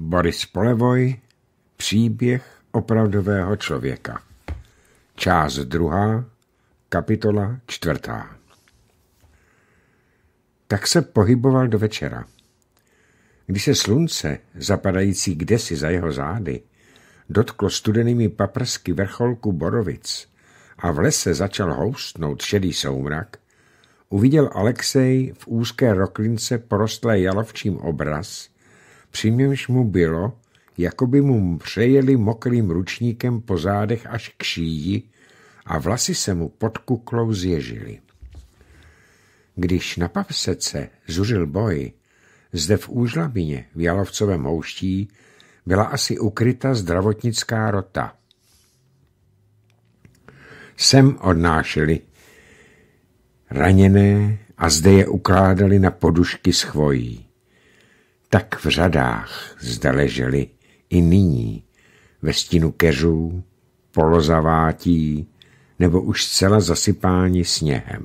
Boris Polevoj Příběh opravdového člověka Část druhá, kapitola čtvrtá Tak se pohyboval do večera. Když se slunce, zapadající kdesi za jeho zády, dotklo studenými paprsky vrcholku Borovic a v lese začal houstnout šedý soumrak, uviděl Alexej v úzké roklince porostlé jalovčím obraz – při mu bylo, jako by mu přejeli mokrým ručníkem po zádech až k šíji a vlasy se mu pod kuklou zježily. Když na pavsece zuřil boj, zde v Úžlabině, v Jalovcovém houští, byla asi ukryta zdravotnická rota. Sem odnášeli raněné a zde je ukládali na podušky s chvojí tak v řadách zde leželi i nyní ve stínu keřů, polozavátí nebo už zcela zasypáni sněhem.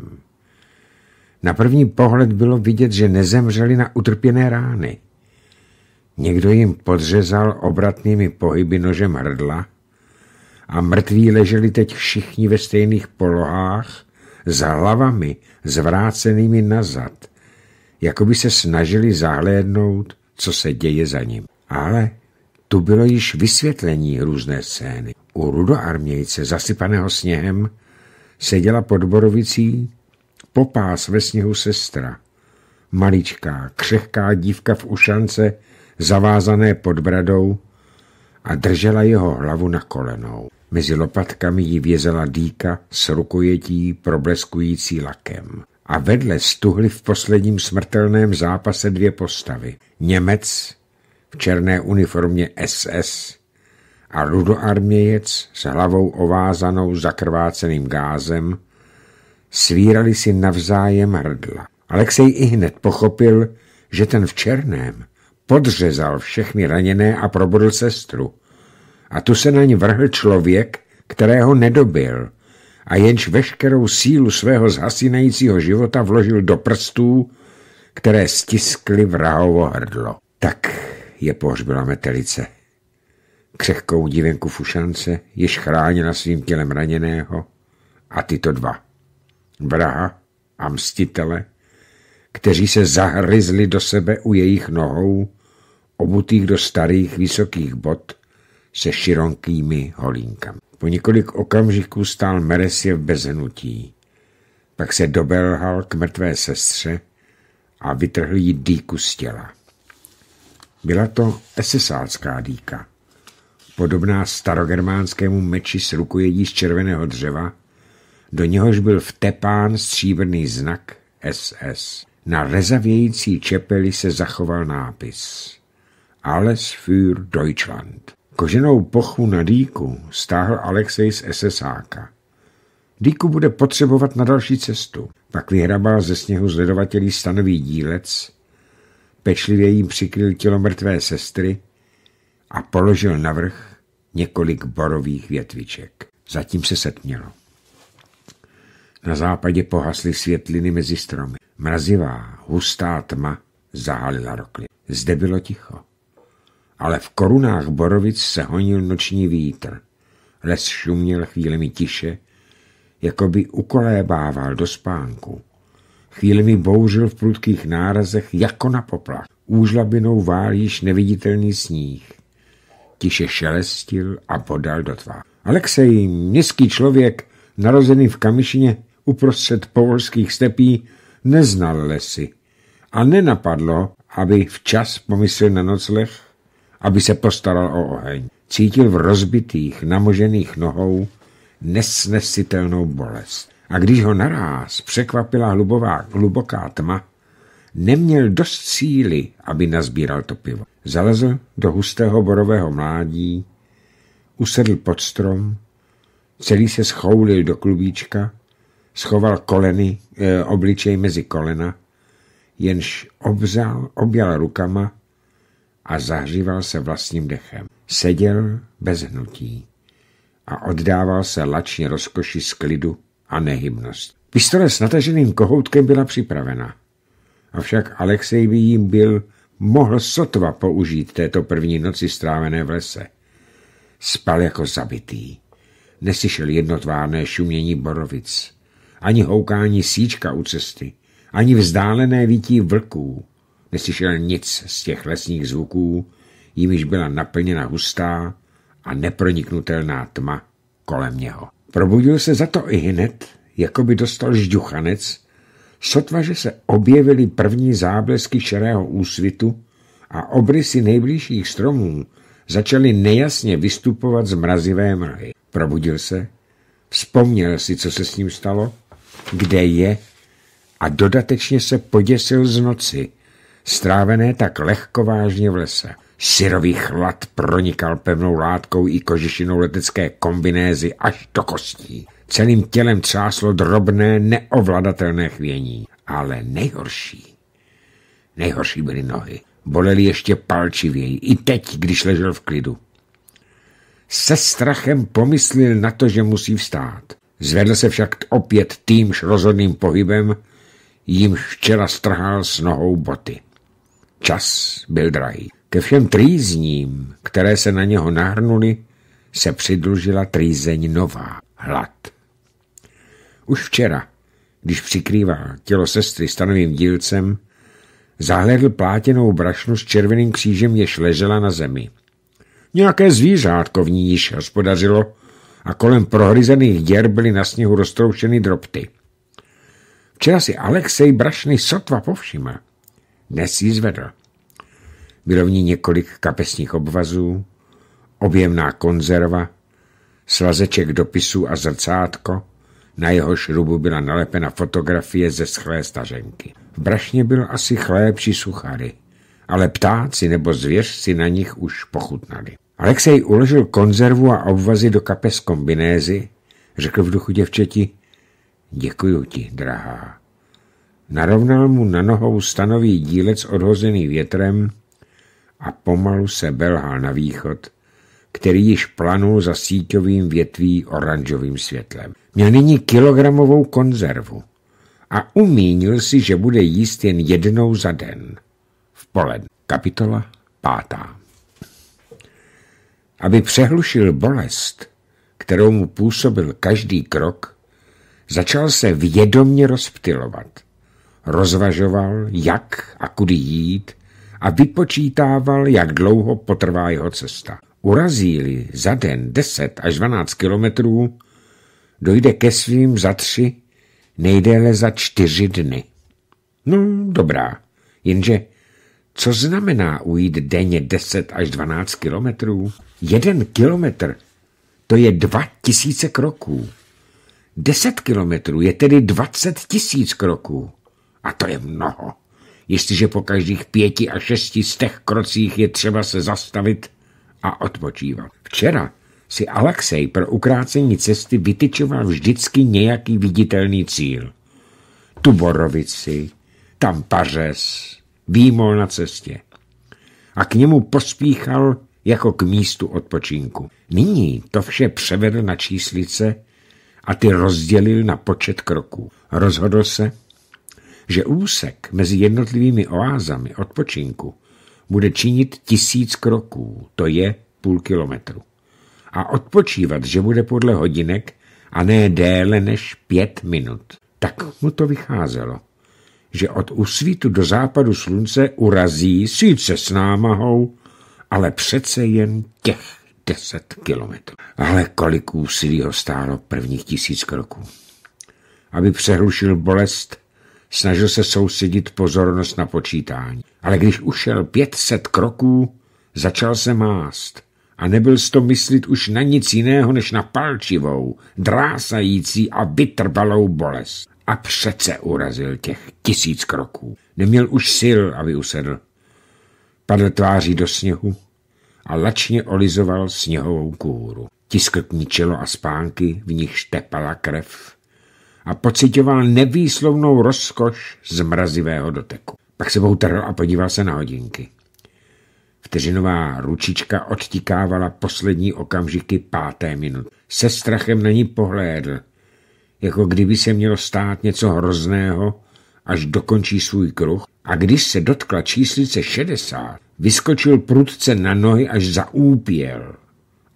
Na první pohled bylo vidět, že nezemřeli na utrpěné rány. Někdo jim podřezal obratnými pohyby nožem hrdla a mrtví leželi teď všichni ve stejných polohách za hlavami zvrácenými nazad – jako by se snažili zahlédnout, co se děje za ním. Ale tu bylo již vysvětlení různé scény. U rudoarmějce, zasypaného sněhem, seděla pod borovicí popás ve sněhu sestra. Maličká, křehká dívka v ušance, zavázané pod bradou a držela jeho hlavu na kolenou. Mezi lopatkami ji vězela dýka s rukojetí probleskující lakem a vedle stuhly v posledním smrtelném zápase dvě postavy. Němec v černé uniformě SS a rudoarmějec s hlavou ovázanou zakrváceným gázem svírali si navzájem hrdla. Alexej i hned pochopil, že ten v černém podřezal všechny raněné a probudl sestru. A tu se na ně vrhl člověk, kterého nedobil – a jenž veškerou sílu svého zhasínajícího života vložil do prstů, které stiskly vrahovo hrdlo. Tak je pohřbila metelice. Křehkou divenku fušance, jež chráněna svým tělem raněného, a tyto dva. Vraha a mstitele, kteří se zahryzli do sebe u jejich nohou, obutých do starých vysokých bot se šironkými holínkami. Po několik okamžiků stál Meresie v bezhnutí. Pak se dobelhal k mrtvé sestře a vytrhl jí dýku z těla. Byla to esesácká dýka, podobná starogermánskému meči s rukojedí z červeného dřeva, do něhož byl vtepán stříbrný znak SS. Na rezavějící čepeli se zachoval nápis Alles für Deutschland. Koženou pochvu na dýku stáhl Alexej z SSáka. Dýku bude potřebovat na další cestu. Pak vyhrabal ze sněhu zledovatelí stanový dílec, pečlivě jim přikryl tělo mrtvé sestry a položil na vrch několik borových větviček. Zatím se setmělo. Na západě pohasly světliny mezi stromy. Mrazivá, hustá tma zahalila rokly. Zde bylo ticho ale v korunách borovic se honil noční vítr. Les šuměl chvílemi tiše, jako by ukolébával do spánku. Chvílemi bouřil v prudkých nárazech jako na poplach. Úžlabinou vál již neviditelný sníh. Tiše šelestil a podal do tvá. Alexej, městský člověk, narozený v Kamišině uprostřed povolských stepí, neznal lesy a nenapadlo, aby včas pomyslel na nocleh aby se postaral o oheň. Cítil v rozbitých, namožených nohou nesnesitelnou bolest. A když ho naráz překvapila hlubová, hluboká tma, neměl dost síly, aby nazbíral to pivo. Zalezl do hustého borového mládí, usedl pod strom, celý se schoulil do klubíčka, schoval koleny, e, obličej mezi kolena, jenž obzal, objal rukama a zahříval se vlastním dechem. Seděl bez hnutí a oddával se lačně rozkoši sklidu a nehybnost. Pistole s nataženým kohoutkem byla připravena. Avšak Alexej by jim byl mohl sotva použít této první noci strávené v lese. Spal jako zabitý. Neslyšel jednotvárné šumění borovic, ani houkání síčka u cesty, ani vzdálené vítí vlků neslyšel nic z těch lesních zvuků, jimiž byla naplněna hustá a neproniknutelná tma kolem něho. Probudil se za to i hned, jako by dostal žďuchanec, sotva, že se objevily první záblesky šerého úsvitu a obrysy nejbližších stromů začaly nejasně vystupovat z mrazivé mlhy. Probudil se, vzpomněl si, co se s ním stalo, kde je a dodatečně se poděsil z noci, strávené tak lehkovážně v lese. Syrový chlad pronikal pevnou látkou i kožešinou letecké kombinézy až do kostí. Celým tělem třáslo drobné, neovladatelné chvění. Ale nejhorší, nejhorší byly nohy. Boleli ještě palčivěji, i teď, když ležel v klidu. Se strachem pomyslil na to, že musí vstát. Zvedl se však opět týmž rozhodným pohybem, jímž včera strhal s nohou boty. Čas byl drahý. Ke všem trýzním, které se na něho nahrnuly, se přidlužila trýzeň nová, hlad. Už včera, když přikrývá tělo sestry stanovým dílcem, zahledl plátěnou brašnu s červeným křížem, jež ležela na zemi. Nějaké zvířátko v ní již hospodařilo a kolem prohryzených děr byly na sněhu roztroušeny drobty. Včera si Alexej brašny sotva povšiml. Dnes ji zvedl. Bylo v ní několik kapesních obvazů, objemná konzerva, slazeček dopisů a zrcátko, na jeho šrubu byla nalepena fotografie ze schlé stařenky. V brašně byl asi chléb či suchary, ale ptáci nebo zvěř si na nich už pochutnali. Alexej uložil konzervu a obvazy do kapes kombinézy, řekl v duchu děvčeti, děkuju ti, drahá. Narovnal mu na nohou stanový dílec odhozený větrem a pomalu se belhal na východ, který již planul za síťovým větví oranžovým světlem. Měl nyní kilogramovou konzervu a umínil si, že bude jíst jen jednou za den. V poledne. Kapitola pátá. Aby přehlušil bolest, kterou mu působil každý krok, začal se vědomně rozptilovat – rozvažoval, jak a kudy jít a vypočítával, jak dlouho potrvá jeho cesta. urazí za den 10 až 12 kilometrů, dojde ke svým za tři, nejdéle za čtyři dny. No, dobrá, jenže co znamená ujít denně 10 až 12 kilometrů? Jeden kilometr, to je dva tisíce kroků. 10 kilometrů je tedy 20 tisíc kroků a to je mnoho. Jestliže po každých pěti a šesti z těch krocích je třeba se zastavit a odpočívat. Včera si Alexej pro ukrácení cesty vytyčoval vždycky nějaký viditelný cíl. Tu borovici, tam pařez, výmol na cestě. A k němu pospíchal jako k místu odpočinku. Nyní to vše převedl na číslice a ty rozdělil na počet kroků. Rozhodl se, že úsek mezi jednotlivými oázami odpočinku bude činit tisíc kroků, to je půl kilometru. A odpočívat, že bude podle hodinek a ne déle než pět minut. Tak mu to vycházelo, že od úsvitu do západu slunce urazí sice s námahou, ale přece jen těch deset kilometrů. Ale kolik úsilí ho stálo prvních tisíc kroků. Aby přehlušil bolest, Snažil se soustředit pozornost na počítání. Ale když ušel pětset kroků, začal se mást a nebyl s to myslit už na nic jiného než na palčivou, drásající a vytrbalou bolest. A přece urazil těch tisíc kroků. Neměl už sil, aby usedl. Padl tváří do sněhu a lačně olizoval sněhovou kůru. Tiskl k čelo a spánky, v nich štepala krev a pocitoval nevýslovnou rozkoš z mrazivého doteku. Pak se poutral a podíval se na hodinky. Vteřinová ručička odtikávala poslední okamžiky páté minut. Se strachem na ní pohlédl, jako kdyby se mělo stát něco hrozného, až dokončí svůj kruh a když se dotkla číslice 60, vyskočil prudce na nohy až zaúpěl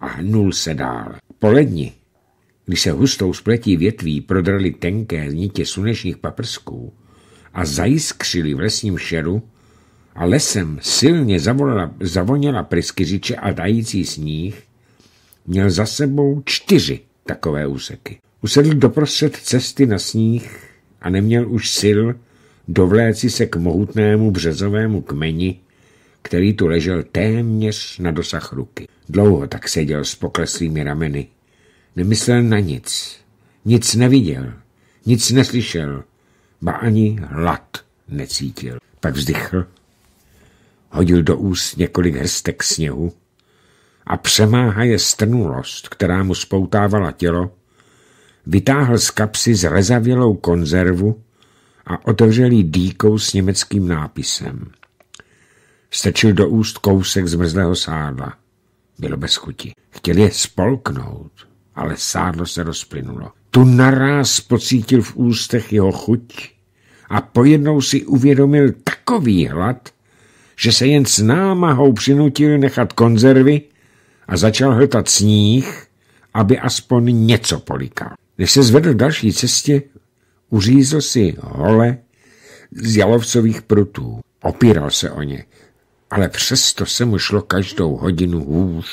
a hnul se dál. Poledni když se hustou spletí větví prodrly tenké nitě slunečních paprsků a zajiskřili v lesním šeru a lesem silně zavolala, zavoněla pryskyřiče a dající sníh, měl za sebou čtyři takové úseky. Usedl doprostřed cesty na sníh a neměl už sil dovléci se k mohutnému březovému kmeni, který tu ležel téměř na dosah ruky. Dlouho tak seděl s pokleslými rameny, Nemyslel na nic. Nic neviděl, nic neslyšel, ba ani hlad necítil. Pak vzdychl, hodil do úst několik hrstek sněhu a přemáhaje strnulost, která mu spoutávala tělo, vytáhl z kapsy zrezavělou konzervu a otevřel ji dýkou s německým nápisem. Stečil do úst kousek zmrzlého sádla. Bylo bez chuti. Chtěl je spolknout, ale sádlo se rozplynulo. Tu naráz pocítil v ústech jeho chuť a pojednou si uvědomil takový hlad, že se jen s námahou přinutil nechat konzervy a začal hltat sníh, aby aspoň něco polikal. Než se zvedl další cestě, uřízl si hole z jalovcových prutů. Opíral se o ně, ale přesto se mu šlo každou hodinu hůř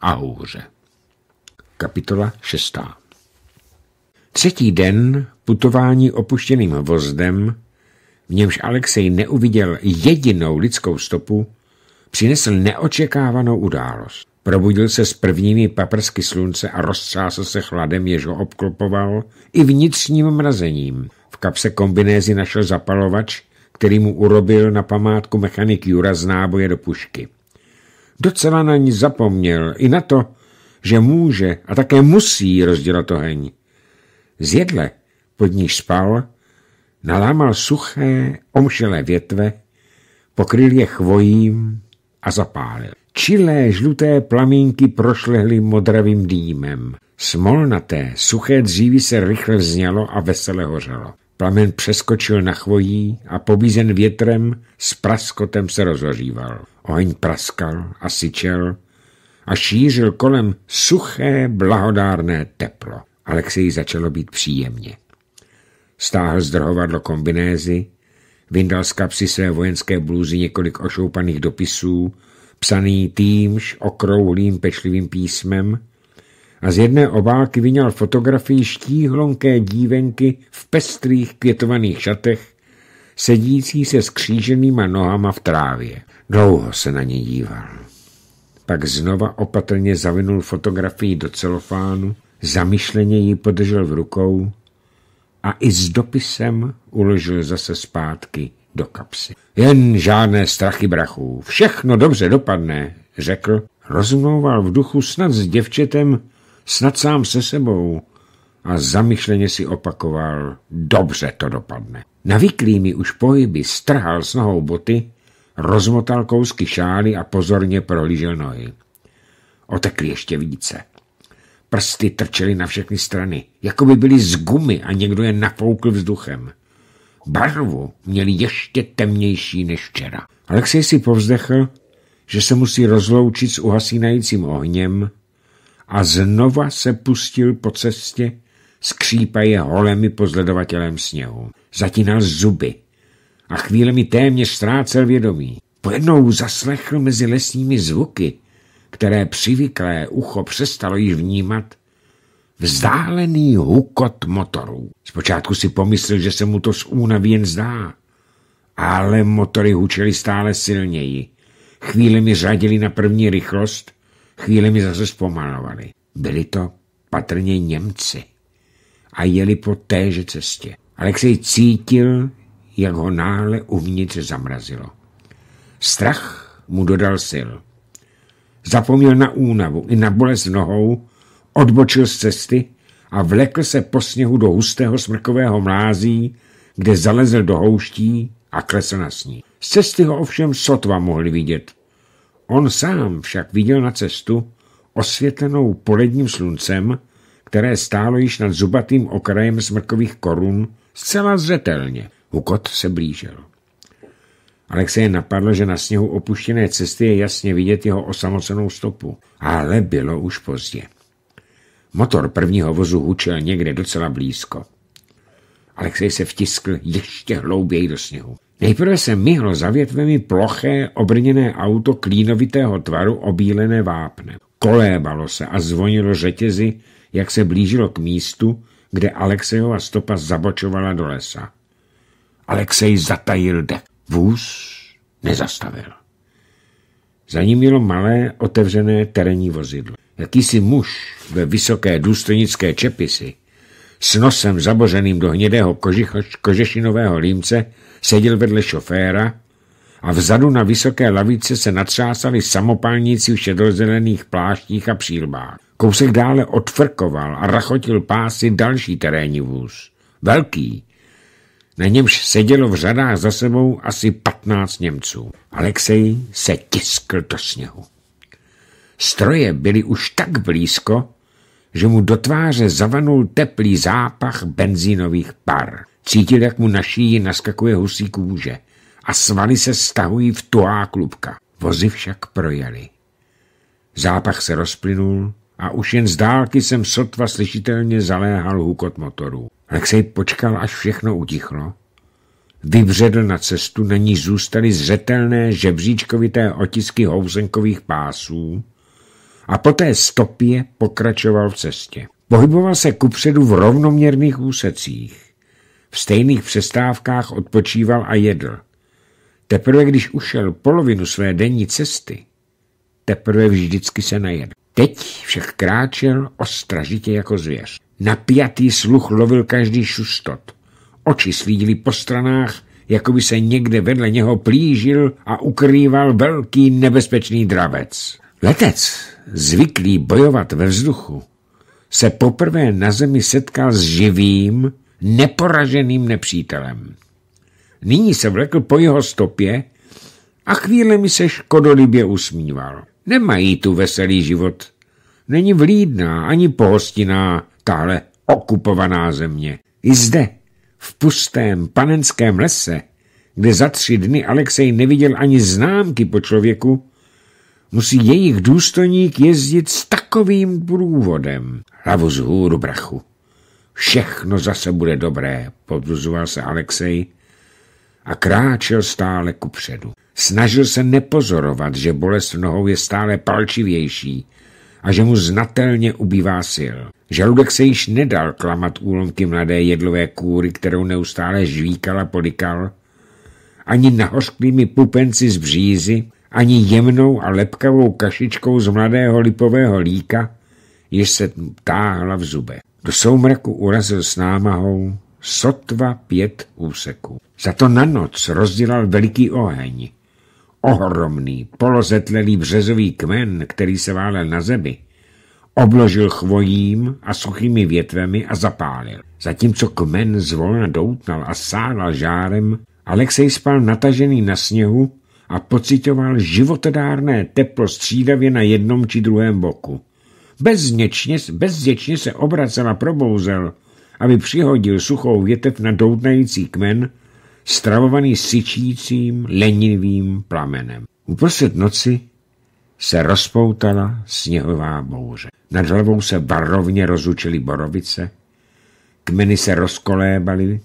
a hůře. Kapitola 6. Třetí den putování opuštěným vozdem, v němž Alexej neuviděl jedinou lidskou stopu, přinesl neočekávanou událost. Probudil se s prvními paprsky slunce a roztřásl se chladem, jež ho obklopoval, i vnitřním mrazením. V kapse kombinézy našel zapalovač, který mu urobil na památku mechanik Jura z náboje do pušky. Docela na ní zapomněl, i na to, že může a také musí rozdělat oheň. Z jedle, pod níž spal, nalámal suché, omšelé větve, pokryl je chvojím a zapálil. Čilé žluté plamínky prošlehly modravým dýmem. Smolnaté, suché dříví se rychle vznělo a vesele hořelo. Plamen přeskočil na chvojí a pobízen větrem s praskotem se rozhoříval. Oheň praskal a syčel, a šířil kolem suché, blahodárné teplo. Alexej začalo být příjemně. Stáhl zdrhovadlo kombinézy, vyndal z kapsy své vojenské blůzy několik ošoupaných dopisů, psaný týmž okrouhlým pečlivým písmem a z jedné obálky vyňal fotografii štíhlonké dívenky v pestrých květovaných šatech, sedící se skříženýma nohama v trávě. Dlouho se na ně díval. Pak znova opatrně zavinul fotografii do celofánu, zamyšleně ji podržel v rukou a i s dopisem uložil zase zpátky do kapsy. Jen žádné strachy brachů, všechno dobře dopadne, řekl. Rozmlouval v duchu snad s děvčetem, snad sám se sebou a zamyšleně si opakoval, dobře to dopadne. Navyklými už pohyby strhal s nohou boty rozmotal kousky šály a pozorně prohlížel nohy. Otekli ještě více. Prsty trčely na všechny strany, jako by byly z gumy a někdo je napoukl vzduchem. Barvu měli ještě temnější než včera. Alexej si povzdechl, že se musí rozloučit s uhasínajícím ohněm a znova se pustil po cestě, skřípaje holemi pozledovatelem sněhu. Zatínal zuby, a chvíle mi téměř ztrácel vědomí. Pojednou zaslechl mezi lesními zvuky, které přivyklé ucho přestalo již vnímat, vzdálený hukot motorů. Zpočátku si pomyslel, že se mu to z únavy jen zdá, ale motory hučely stále silněji. Chvíle mi řadili na první rychlost, chvíle mi zase zpomalovali. Byli to patrně Němci a jeli po téže cestě. Alexej cítil, jak ho náhle uvnitř zamrazilo. Strach mu dodal sil. Zapomněl na únavu i na bolest nohou, odbočil z cesty a vlekl se po sněhu do hustého smrkového mlází, kde zalezl do houští a klesl na sní. Z cesty ho ovšem sotva mohli vidět. On sám však viděl na cestu, osvětlenou poledním sluncem, které stálo již nad zubatým okrajem smrkových korun, zcela zřetelně. Hukot se blížil. Alexej napadlo, že na sněhu opuštěné cesty je jasně vidět jeho osamocenou stopu, ale bylo už pozdě. Motor prvního vozu hučel někde docela blízko. Alexej se vtiskl ještě hlouběji do sněhu. Nejprve se myhlo za větvemi ploché, obrněné auto klínovitého tvaru obílené vápnem. Kolébalo se a zvonilo řetězy, jak se blížilo k místu, kde Alexejova stopa zabočovala do lesa. Alexej zatajil dech. Vůz nezastavil. Za ním mělo malé, otevřené terénní vozidlo. Jakýsi muž ve vysoké důstojnické čepisi s nosem zabořeným do hnědého kožešinového límce seděl vedle šoféra a vzadu na vysoké lavice se natřásali samopálníci v šedozelených pláštích a přílbách. Kousek dále odfrkoval a rachotil pásy další terénní vůz. Velký, na němž sedělo v řadách za sebou asi patnáct Němců. Alexej se tiskl do sněhu. Stroje byly už tak blízko, že mu do tváře zavanul teplý zápach benzínových par. Cítil, jak mu na šíji naskakuje husí kůže a svaly se stahují v tuhá klubka. Vozy však projeli. Zápach se rozplynul a už jen z dálky jsem sotva slyšitelně zaléhal hukot motorů. Alexej počkal, až všechno utichlo. Vybředl na cestu, na ní zůstaly zřetelné žebříčkovité otisky housenkových pásů a poté stopě pokračoval v cestě. Pohyboval se kupředu v rovnoměrných úsecích. V stejných přestávkách odpočíval a jedl. Teprve když ušel polovinu své denní cesty, teprve vždycky se najedl. Teď však kráčel ostražitě jako zvěř. Napjatý sluch lovil každý šustot. Oči svídily po stranách, jako by se někde vedle něho plížil a ukrýval velký nebezpečný dravec. Letec, zvyklý bojovat ve vzduchu, se poprvé na zemi setkal s živým, neporaženým nepřítelem. Nyní se vlekl po jeho stopě a chvíle mi se škodolibě usmíval. Nemají tu veselý život. Není vlídná ani pohostinná tahle okupovaná země. I zde, v pustém panenském lese, kde za tři dny Alexej neviděl ani známky po člověku, musí jejich důstojník jezdit s takovým průvodem. Hlavu z hůru brachu. Všechno zase bude dobré, podvzuval se Alexej a kráčel stále kupředu. Snažil se nepozorovat, že bolest v nohou je stále palčivější a že mu znatelně ubývá sil. Žaludek se již nedal klamat úlomky mladé jedlové kůry, kterou neustále žvíkal a podikal, ani nahořklými pupenci z břízy, ani jemnou a lepkavou kašičkou z mladého lipového líka, jež se táhla v zube. Do soumraku urazil s námahou sotva pět úseků. Za to na noc rozdělal veliký oheň. Ohromný, polozetlelý březový kmen, který se válel na zemi, obložil chvojím a suchými větvemi a zapálil. Zatímco kmen zvolna doutnal a sála žárem, Alexej spal natažený na sněhu a pocitoval životodárné teplo střídavě na jednom či druhém boku. Bezděčně, bezděčně se obracel a probouzel, aby přihodil suchou větev na doutnající kmen stravovaný syčícím, lenivým plamenem. Uprostřed noci se rozpoutala sněhová bouře. Nad hlavou se varovně rozučily borovice, kmeny se rozkolébaly,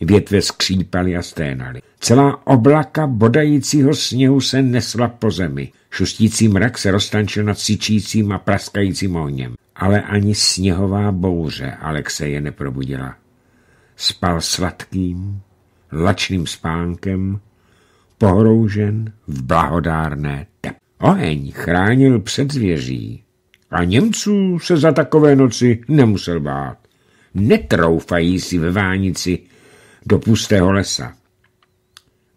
větve skřípaly a sténaly. Celá oblaka bodajícího sněhu se nesla po zemi. Šustící mrak se roztančil nad syčícím a praskajícím ohněm. Ale ani sněhová bouře Alexeje neprobudila. Spal sladkým, lačným spánkem, pohroužen v blahodárné tep. Oheň chránil před zvěří a Němců se za takové noci nemusel bát. Netroufají si ve vánici do pustého lesa.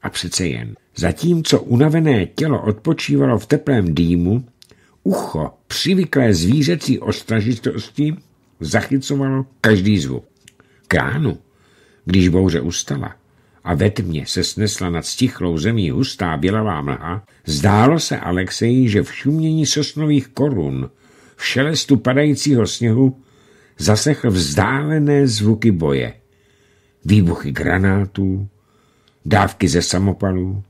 A přece jen, zatímco unavené tělo odpočívalo v teplém dýmu, ucho přivyklé zvířecí ostražitosti zachycovalo každý zvuk. Kránu, když bouře ustala, a ve tmě se snesla nad stichlou zemí hustá bělavá mlha, zdálo se Alexeji, že v šumění sosnových korun, v šelestu padajícího sněhu, zasechl vzdálené zvuky boje. Výbuchy granátů, dávky ze samopalů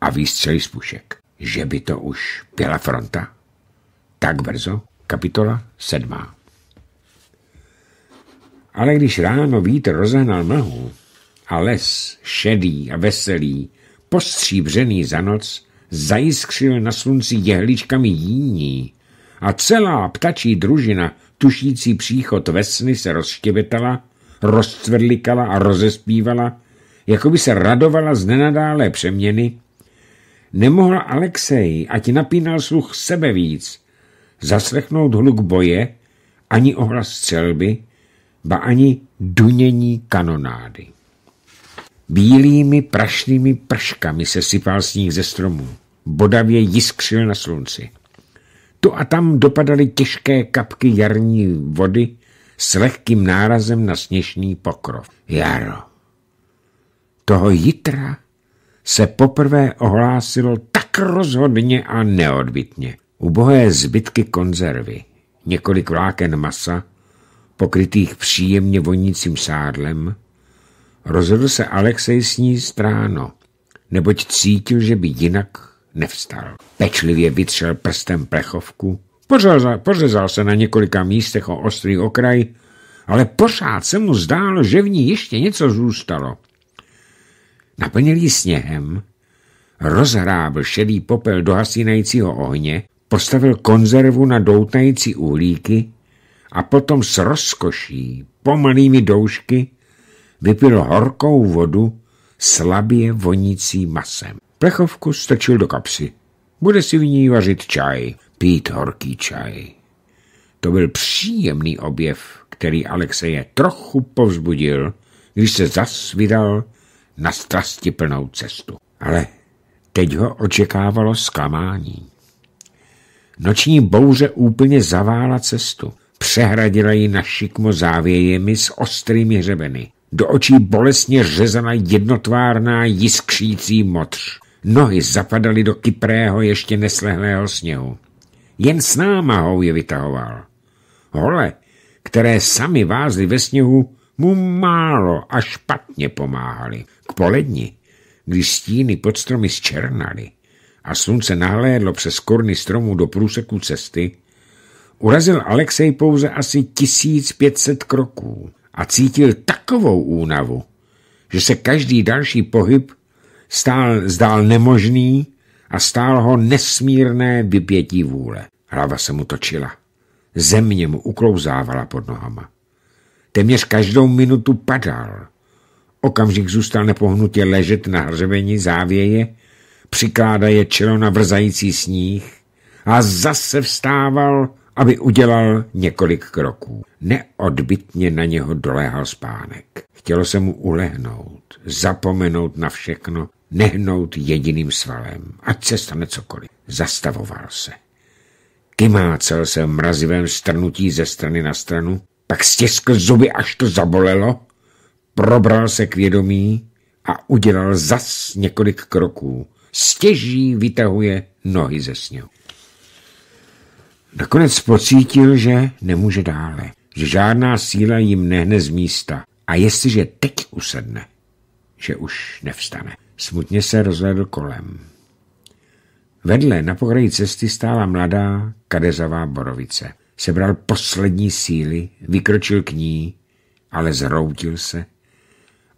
a výstřely z pušek. Že by to už byla fronta? Tak brzo? Kapitola sedmá. Ale když ráno vítr rozehnal mlhu, a les, šedý a veselý, postříbřený za noc, zajiskřil na slunci jehličkami jíní a celá ptačí družina, tušící příchod vesny, se rozštěvetala, rozcvrlikala a rozespívala, jako by se radovala z nenadálé přeměny. Nemohl Alexej, ať napínal sluch sebe víc, zaslechnout hluk boje, ani ohlas střelby, ba ani dunění kanonády. Bílými prašnými prškami se sypal sníh ze stromů. Bodavě jiskřil na slunci. Tu a tam dopadaly těžké kapky jarní vody s lehkým nárazem na sněžný pokrov. Jaro. Toho jitra se poprvé ohlásilo tak rozhodně a neodbitně. Ubohé zbytky konzervy, několik vláken masa, pokrytých příjemně vonícím sádlem, Rozhodl se Alexej sníst ráno, neboť cítil, že by jinak nevstal. Pečlivě vytřel prstem plechovku, pořezal, pořezal se na několika místech o ostrý okraj, ale pořád se mu zdálo, že v ní ještě něco zůstalo. Naplnil ji sněhem, rozhrábl šedý popel do hasínajícího ohně, postavil konzervu na doutnající uhlíky a potom s rozkoší, pomalými doušky, vypil horkou vodu slabě vonící masem. Plechovku strčil do kapsy. Bude si v ní vařit čaj, pít horký čaj. To byl příjemný objev, který Alexeje trochu povzbudil, když se zas vydal na strasti plnou cestu. Ale teď ho očekávalo zklamání. Noční bouře úplně zavála cestu. Přehradila ji na šikmo závějemi s ostrými hřebeny. Do očí bolestně řezala jednotvárná jiskřící motř. Nohy zapadaly do kyprého, ještě neslehlého sněhu. Jen s námahou je vytahoval. Hole, které sami vázly ve sněhu, mu málo a špatně pomáhali. K poledni, když stíny pod stromy zčernaly a slunce nahlédlo přes korny stromů do průseku cesty, urazil Alexej pouze asi 1500 kroků a cítil takovou únavu, že se každý další pohyb stál, zdál nemožný a stál ho nesmírné vypětí vůle. Hlava se mu točila. Země mu uklouzávala pod nohama. Téměř každou minutu padal. Okamžik zůstal nepohnutě ležet na hřebení závěje, přikládaje čelo na vrzající sníh a zase vstával aby udělal několik kroků. Neodbitně na něho doléhal spánek. Chtělo se mu ulehnout, zapomenout na všechno, nehnout jediným svalem, ať se stane cokoliv. Zastavoval se. Kymácel se v mrazivém strnutí ze strany na stranu, pak stiskl zuby, až to zabolelo, probral se k vědomí a udělal zas několik kroků. Stěží vytahuje nohy ze sněhu. Nakonec pocítil, že nemůže dále, že žádná síla jim nehne z místa a jestliže teď usedne, že už nevstane. Smutně se rozhledl kolem. Vedle na pokraji cesty stála mladá kadezavá borovice. Sebral poslední síly, vykročil k ní, ale zroutil se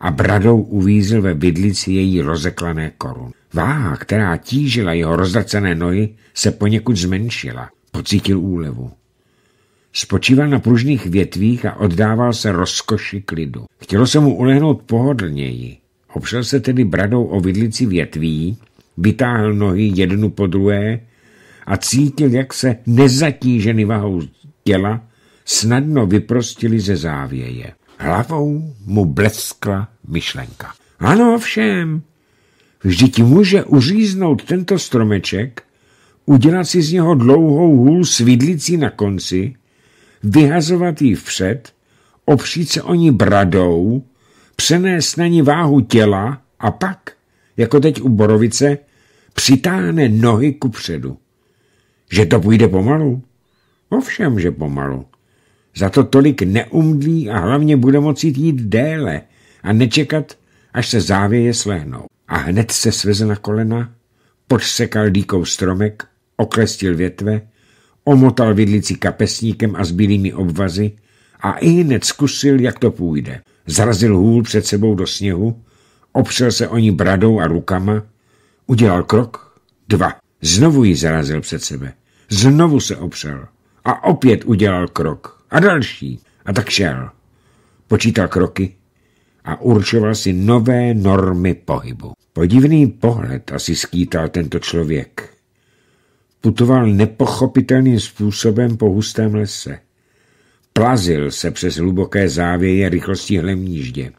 a bradou uvízl ve vidlici její rozeklané korun. Váha, která tížila jeho rozdrcené nohy, se poněkud zmenšila. Pocítil úlevu. Spočíval na pružných větvích a oddával se rozkoši klidu. Chtělo se mu ulehnout pohodlněji. Opřel se tedy bradou o vidlici větví, vytáhl nohy jednu po druhé a cítil, jak se nezatížený vahou těla snadno vyprostili ze závěje. Hlavou mu bleskla myšlenka. Ano, ovšem, vždyť může uříznout tento stromeček udělat si z něho dlouhou hůl s vidlicí na konci, vyhazovat ji vpřed, opřít se o ní bradou, přenést na ní váhu těla a pak, jako teď u borovice, přitáhne nohy ku předu. Že to půjde pomalu? Ovšem, že pomalu. Za to tolik neumdlí a hlavně bude moci jít déle a nečekat, až se závěje slehnou. A hned se sveze na kolena, podsekal dýkou stromek oklestil větve, omotal vidlici kapesníkem a zbylými obvazy a i hned zkusil, jak to půjde. Zrazil hůl před sebou do sněhu, opřel se o ní bradou a rukama, udělal krok, dva. Znovu ji zrazil před sebe. Znovu se opřel. A opět udělal krok. A další. A tak šel. Počítal kroky a určoval si nové normy pohybu. Podivný pohled asi skýtal tento člověk putoval nepochopitelným způsobem po hustém lese. Plazil se přes hluboké závěje rychlostí hlemníždě.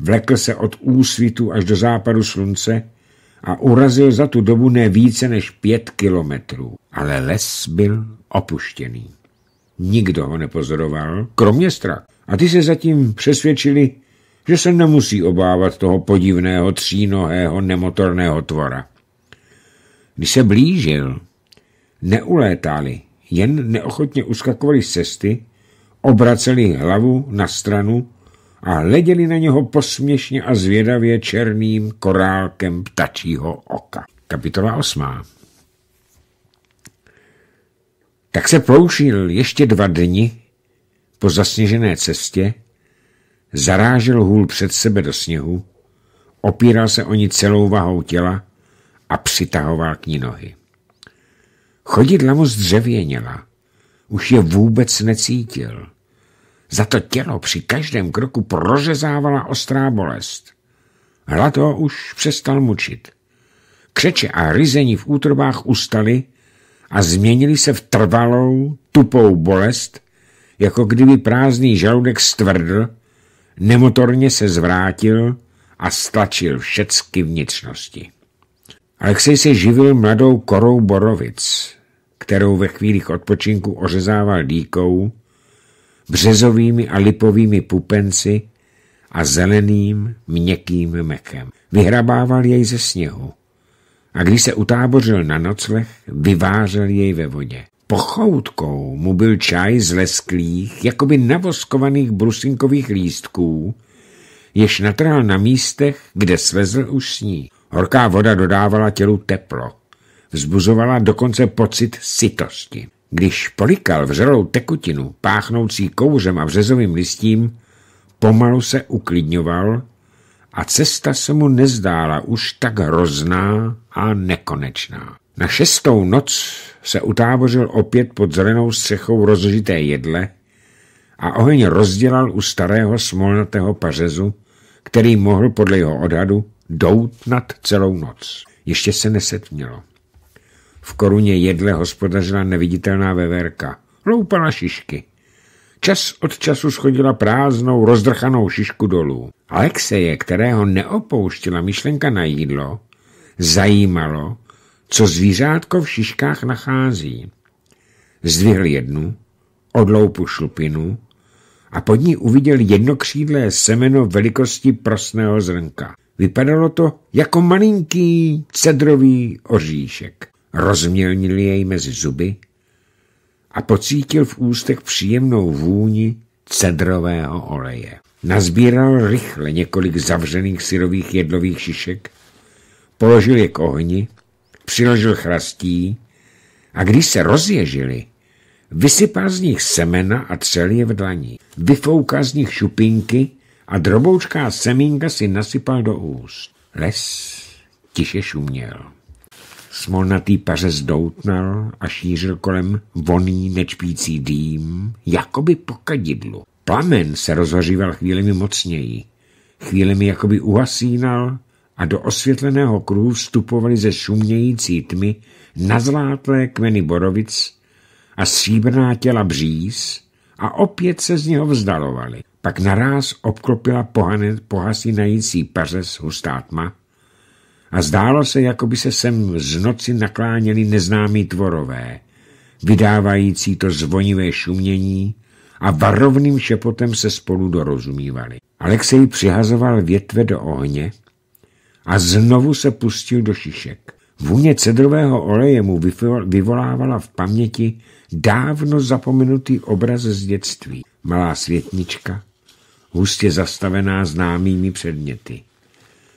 Vlekl se od úsvitu až do západu slunce a urazil za tu dobu ne více než pět kilometrů. Ale les byl opuštěný. Nikdo ho nepozoroval, kromě strach. A ty se zatím přesvědčili, že se nemusí obávat toho podivného třínohého nemotorného tvora. Když se blížil, neulétali, jen neochotně uskakovali z cesty, obraceli hlavu na stranu a hleděli na něho posměšně a zvědavě černým korálkem ptačího oka. Kapitola 8. Tak se ploušil ještě dva dny po zasněžené cestě, zarážel hůl před sebe do sněhu, opíral se o ní celou vahou těla a přitahoval k ní nohy. Chodidla mu zdřevěněla. Už je vůbec necítil. Za to tělo při každém kroku prořezávala ostrá bolest. Hlad ho už přestal mučit. Křeče a ryzení v útrobách ustaly a změnili se v trvalou, tupou bolest, jako kdyby prázdný žaludek stvrdl, nemotorně se zvrátil a stlačil všecky vnitřnosti. Alexej se živil mladou korou borovic, kterou ve chvílích odpočinku ořezával díkou, březovými a lipovými pupenci a zeleným měkkým mekem. Vyhrabával jej ze sněhu a když se utábořil na nocleh, vyvářel jej ve vodě. Pochoutkou mu byl čaj z lesklých, jakoby navoskovaných brusinkových lístků, jež natral na místech, kde svezl už sníh. Horká voda dodávala tělu teplo. Vzbuzovala dokonce pocit sitosti. Když polikal vřelou tekutinu, páchnoucí kouřem a vřezovým listím, pomalu se uklidňoval a cesta se mu nezdála už tak hrozná a nekonečná. Na šestou noc se utábořil opět pod zelenou střechou rozžité jedle a oheň rozdělal u starého smolnatého pařezu, který mohl podle jeho odhadu doutnat celou noc. Ještě se nesetmělo. V koruně jedle hospodařila neviditelná veverka. Loupala šišky. Čas od času schodila prázdnou, rozdrchanou šišku dolů. Alexeje, kterého neopouštila myšlenka na jídlo, zajímalo, co zvířátko v šiškách nachází. Zdvihl jednu, odloupu šlupinu a pod ní uviděl jednokřídlé semeno velikosti prosného zrnka. Vypadalo to jako malinký cedrový oříšek. Rozmělnil jej mezi zuby a pocítil v ústech příjemnou vůni cedrového oleje. Nazbíral rychle několik zavřených syrových jedlových šišek, položil je k ohni, přiložil chrastí a když se rozježili, vysypal z nich semena a třel je v dlaní. Vyfoukal z nich šupinky a droboučká semínka si nasypal do úst. Les tiše šuměl. Smolnatý paře zdoutnal a šířil kolem voný nečpící dým, jakoby po kadidlu. Plamen se rozhoříval chvílemi mocněji. Chvílemi jakoby uhasínal a do osvětleného kruhu vstupovaly ze šumějící tmy nazlátlé kmeny borovic a stříbrná těla bříz, a opět se z něho vzdalovali. Pak naráz obklopila pohane, pohasínající peřez hustá tma a zdálo se, jako by se sem z noci nakláněli neznámí tvorové, vydávající to zvonivé šumění a varovným šepotem se spolu dorozumívali. Alexej přihazoval větve do ohně a znovu se pustil do šišek. Vůně cedrového oleje mu vyvolávala v paměti dávno zapomenutý obraz z dětství. Malá světnička, hustě zastavená známými předměty.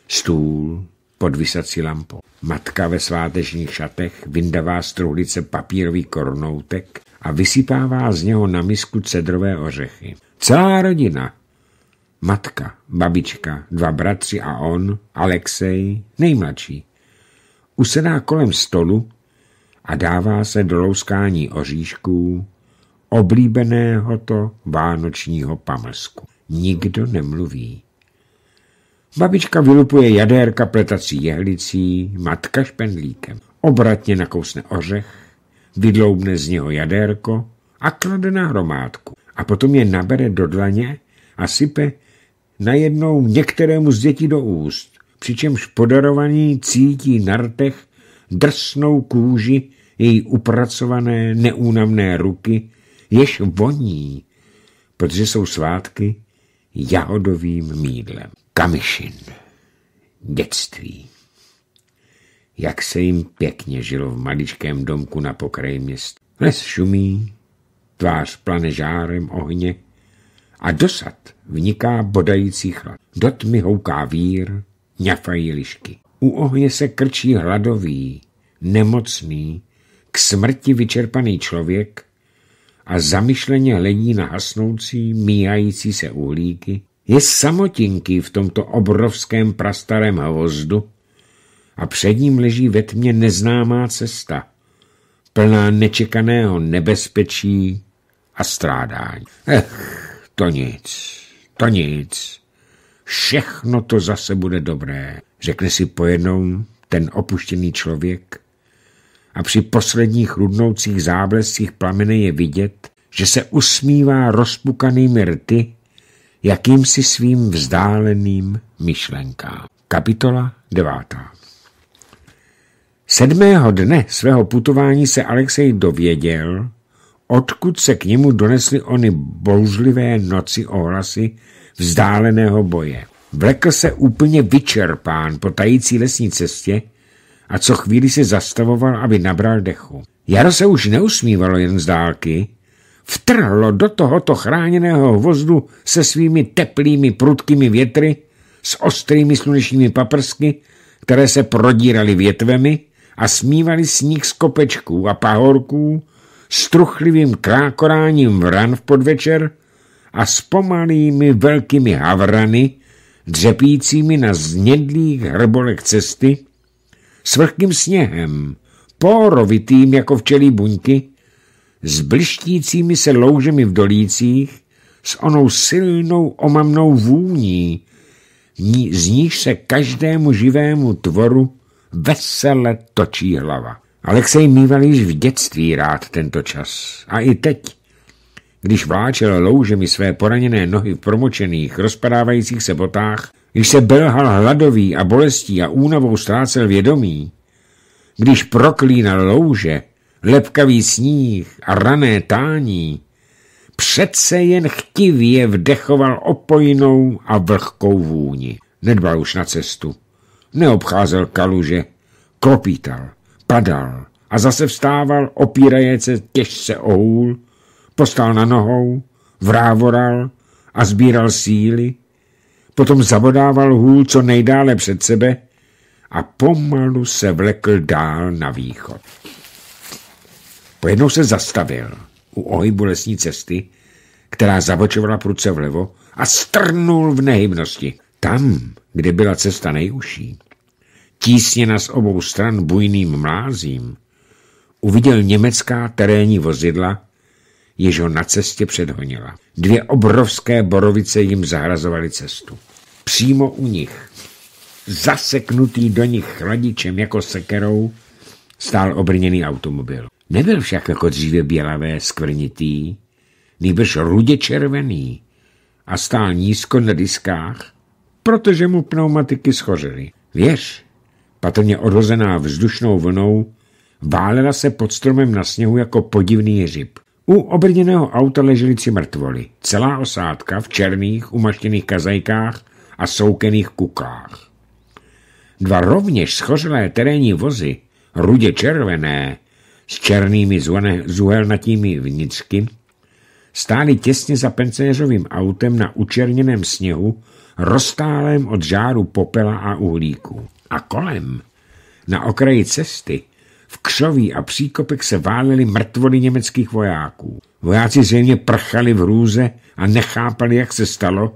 Stůl pod vysací lampou. Matka ve svátečních šatech vyndavá z truhlice papírový kornoutek a vysypává z něho na misku cedrové ořechy. Celá rodina. Matka, babička, dva bratři a on, Alexej, nejmladší. Usedá kolem stolu a dává se do louskání oříšků oblíbeného to vánočního pamlsku. Nikdo nemluví. Babička vylupuje jadérka pletací jehlicí, matka špendlíkem. Obratně nakousne ořech, vydloubne z něho jadérko a klade na hromádku. A potom je nabere do dlaně a sype najednou některému z dětí do úst, přičemž podarovaný cítí na rtech drsnou kůži její upracované, neúnavné ruky, jež voní, protože jsou svátky jahodovým mídlem. Kamišin. Dětství. Jak se jim pěkně žilo v maličkém domku na pokraji města. Les šumí, tvář plane žárem ohně a dosad vniká bodající chlad. Do tmy houká vír, ňafají lišky. U ohně se krčí hladový, nemocný, k smrti vyčerpaný člověk a zamyšleně hledí na hasnoucí, míjající se uhlíky, je samotinký v tomto obrovském prastarém hvozdu a před ním leží ve tmě neznámá cesta, plná nečekaného nebezpečí a strádání. Ech, to nic, to nic. Všechno to zase bude dobré, řekne si pojednou ten opuštěný člověk a při posledních rudnoucích záblescích plamene je vidět, že se usmívá rozpukanými rty jakýmsi svým vzdáleným myšlenkám. Kapitola 9. Sedmého dne svého putování se Alexej dověděl, odkud se k němu donesly ony bouřlivé noci ohlasy vzdáleného boje. Vlekl se úplně vyčerpán po tající lesní cestě, a co chvíli se zastavoval, aby nabral dechu. Jaro se už neusmívalo jen z dálky, vtrhlo do tohoto chráněného vozdu se svými teplými prudkými větry, s ostrými slunečními paprsky, které se prodíraly větvemi a smívaly sníh z kopečků a pahorků, s truchlivým krákoráním vran v podvečer a s pomalými velkými havrany, dřepícími na znědlých hrbolech cesty, s vlhkým sněhem, porovitým jako včelí buňky, s blištícími se loužemi v dolících, s onou silnou omamnou vůní, z níž se každému živému tvoru vesele točí hlava. Alexej mýval již v dětství rád tento čas. A i teď, když vláčel loužemi své poraněné nohy v promočených, rozpadávajících se botách, když se belhal hladový a bolestí a únavou ztrácel vědomí, když proklínal louže, lepkavý sníh a rané tání, přece jen chtivě vdechoval opojnou a vlhkou vůni. Nedbal už na cestu, neobcházel kaluže, klopítal, padal a zase vstával, opíraje se těžce o hůl, postal na nohou, vrávoral a sbíral síly, Potom zabodával hůl co nejdále před sebe a pomalu se vlekl dál na východ. Pojednou se zastavil u ohybu lesní cesty, která zabočovala pruce vlevo a strnul v nehybnosti. Tam, kde byla cesta nejužší, tísněna z obou stran bujným mlázím, uviděl německá terénní vozidla, jež ho na cestě předhonila. Dvě obrovské borovice jim zahrazovaly cestu přímo u nich. Zaseknutý do nich chladičem jako sekerou stál obrněný automobil. Nebyl však jako dříve bělavé, skvrnitý, nýbrž rudě červený a stál nízko na diskách, protože mu pneumatiky schořily. Věř, patrně odhozená vzdušnou vlnou, válela se pod stromem na sněhu jako podivný hřib. U obrněného auta leželi tři mrtvoli. Celá osádka v černých, umaštěných kazajkách a soukených kukách. Dva rovněž schořelé terénní vozy, rudě červené, s černými zuhelnatými vnitřky, stály těsně za pencéřovým autem na učerněném sněhu, roztálém od žáru popela a uhlíku. A kolem, na okraji cesty, v křoví a příkopech se válely mrtvoly německých vojáků. Vojáci zřejmě prchali v hrůze a nechápali, jak se stalo,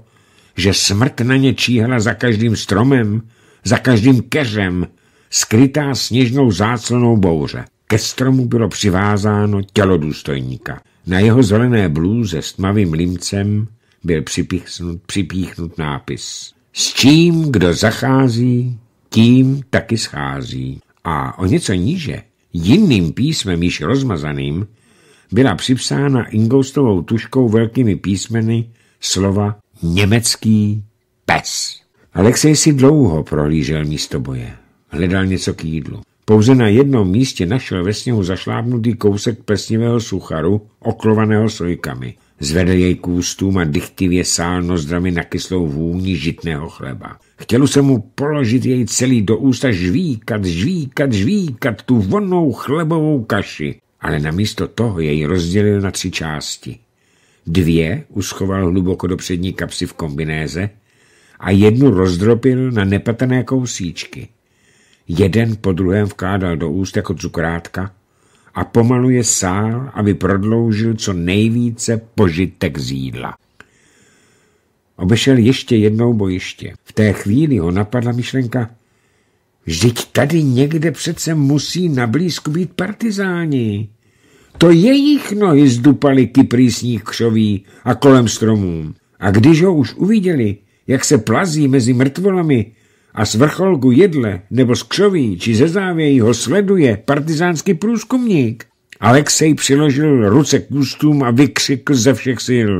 že smrt na ně číhala za každým stromem, za každým keřem, skrytá sněžnou záclonou bouře. Ke stromu bylo přivázáno tělo důstojníka. Na jeho zelené blůze s tmavým limcem byl připíchnut, připíchnut nápis. S čím, kdo zachází, tím taky schází. A o něco níže, jiným písmem již rozmazaným, byla připsána ingoustovou tuškou velkými písmeny slova Německý pes. Alexej si dlouho prohlížel místo boje. Hledal něco k jídlu. Pouze na jednom místě našel ve sněhu zašlábnutý kousek plesnivého sucharu, oklovaného sojkami. Zvedl jej k ústům a dychtivě sál nozdrami na kyslou vůni žitného chleba. Chtělo se mu položit jej celý do ústa žvíkat, žvíkat, žvíkat tu vonnou chlebovou kaši, ale namísto toho jej rozdělil na tři části dvě uschoval hluboko do přední kapsy v kombinéze a jednu rozdropil na nepatrné kousíčky. Jeden po druhém vkládal do úst jako cukrátka a pomalu je sál, aby prodloužil co nejvíce požitek z jídla. Obešel ještě jednou bojiště. V té chvíli ho napadla myšlenka Vždyť tady někde přece musí na blízku být partizáni. To jejich nohy zdupaly sníh křoví a kolem stromů. A když ho už uviděli, jak se plazí mezi mrtvolami a z vrcholku jedle nebo z křoví či ze závějí ho sleduje partizánský průzkumník. Alexej přiložil ruce k ústům a vykřikl ze všech sil.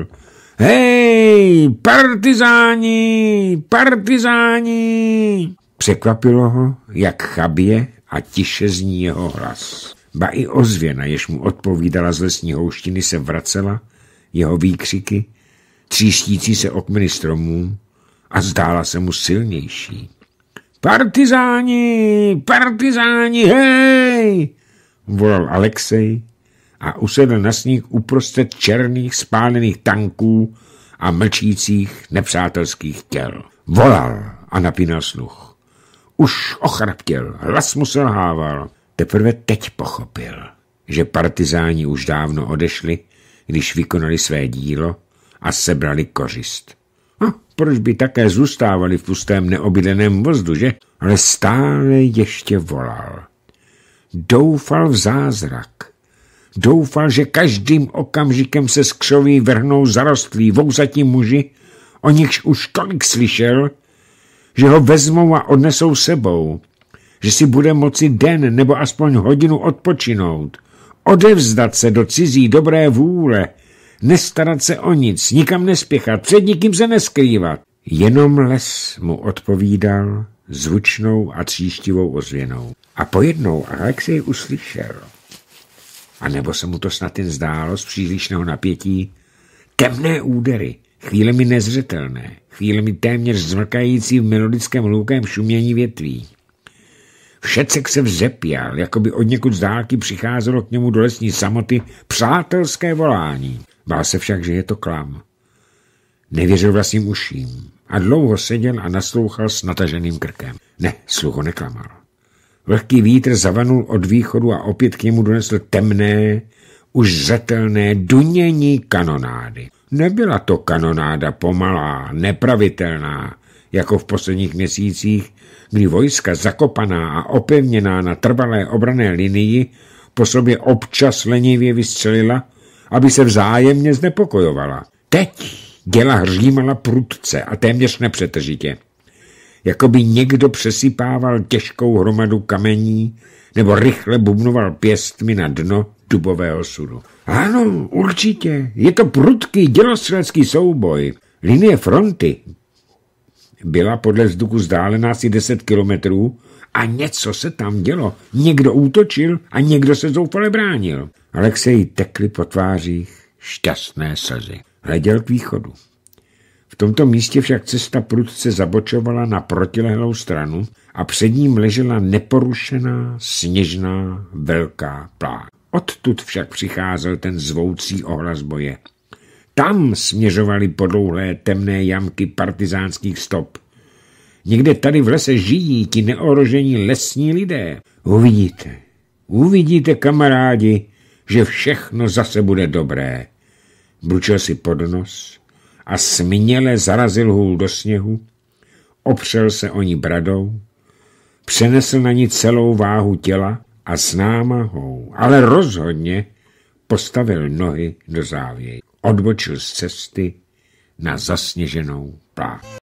Hej, partizáni, partizáni! Překvapilo ho, jak chabě a tiše zní jeho hlas ba i ozvěna, jež mu odpovídala z lesní houštiny, se vracela, jeho výkřiky, tříštící se okmeny stromů a zdála se mu silnější. Partizáni, partizáni, hej! volal Alexej a usedl na sníh uprostřed černých spálených tanků a mlčících nepřátelských těl. Volal a napínal sluch. Už ochraptěl, hlas mu selhával, Teprve teď pochopil, že partizáni už dávno odešli, když vykonali své dílo a sebrali kořist. A no, proč by také zůstávali v pustém neobydleném vozdu, že? Ale stále ještě volal. Doufal v zázrak. Doufal, že každým okamžikem se z křoví vrhnou zarostlí vouzatí muži, o nichž už tolik slyšel, že ho vezmou a odnesou sebou, že si bude moci den nebo aspoň hodinu odpočinout, odevzdat se do cizí dobré vůle, nestarat se o nic, nikam nespěchat, před nikým se neskrývat. Jenom les mu odpovídal zvučnou a tříštivou ozvěnou. A pojednou Alexej uslyšel, a nebo se mu to snad jen zdálo z přílišného napětí, temné údery, chvílemi nezřetelné, chvílemi téměř zvrkající v melodickém loukem šumění větví. Všecek se vzepěl, jako by od někud z dálky přicházelo k němu do lesní samoty přátelské volání. Bál se však, že je to klam. Nevěřil vlastním uším a dlouho seděl a naslouchal s nataženým krkem. Ne, sluho neklamal. Vlhký vítr zavanul od východu a opět k němu donesl temné, už zřetelné dunění kanonády. Nebyla to kanonáda pomalá, nepravitelná, jako v posledních měsících, kdy vojska zakopaná a opevněná na trvalé obrané linii po sobě občas lenivě vystřelila, aby se vzájemně znepokojovala. Teď děla hřímala prudce a téměř nepřetržitě. Jakoby někdo přesypával těžkou hromadu kamení nebo rychle bubnoval pěstmi na dno dubového sudu. Ano, určitě, je to prudký dělostřelecký souboj. Linie fronty byla podle vzduchu zdálená asi 10 kilometrů a něco se tam dělo. Někdo útočil a někdo se zoufale bránil. Alexej tekly po tvářích šťastné slzy. Hleděl k východu. V tomto místě však cesta prudce zabočovala na protilehlou stranu a před ním ležela neporušená, sněžná, velká pláň. Odtud však přicházel ten zvoucí ohlas boje. Tam směřovaly podlouhlé temné jamky partizánských stop. Někde tady v lese žijí ti neorožení lesní lidé. Uvidíte, uvidíte, kamarádi, že všechno zase bude dobré. Bručil si pod nos a směle zarazil hůl do sněhu, opřel se o ní bradou, přenesl na ní celou váhu těla a s námahou, ale rozhodně postavil nohy do závěji odbočil z cesty na zasněženou pláž.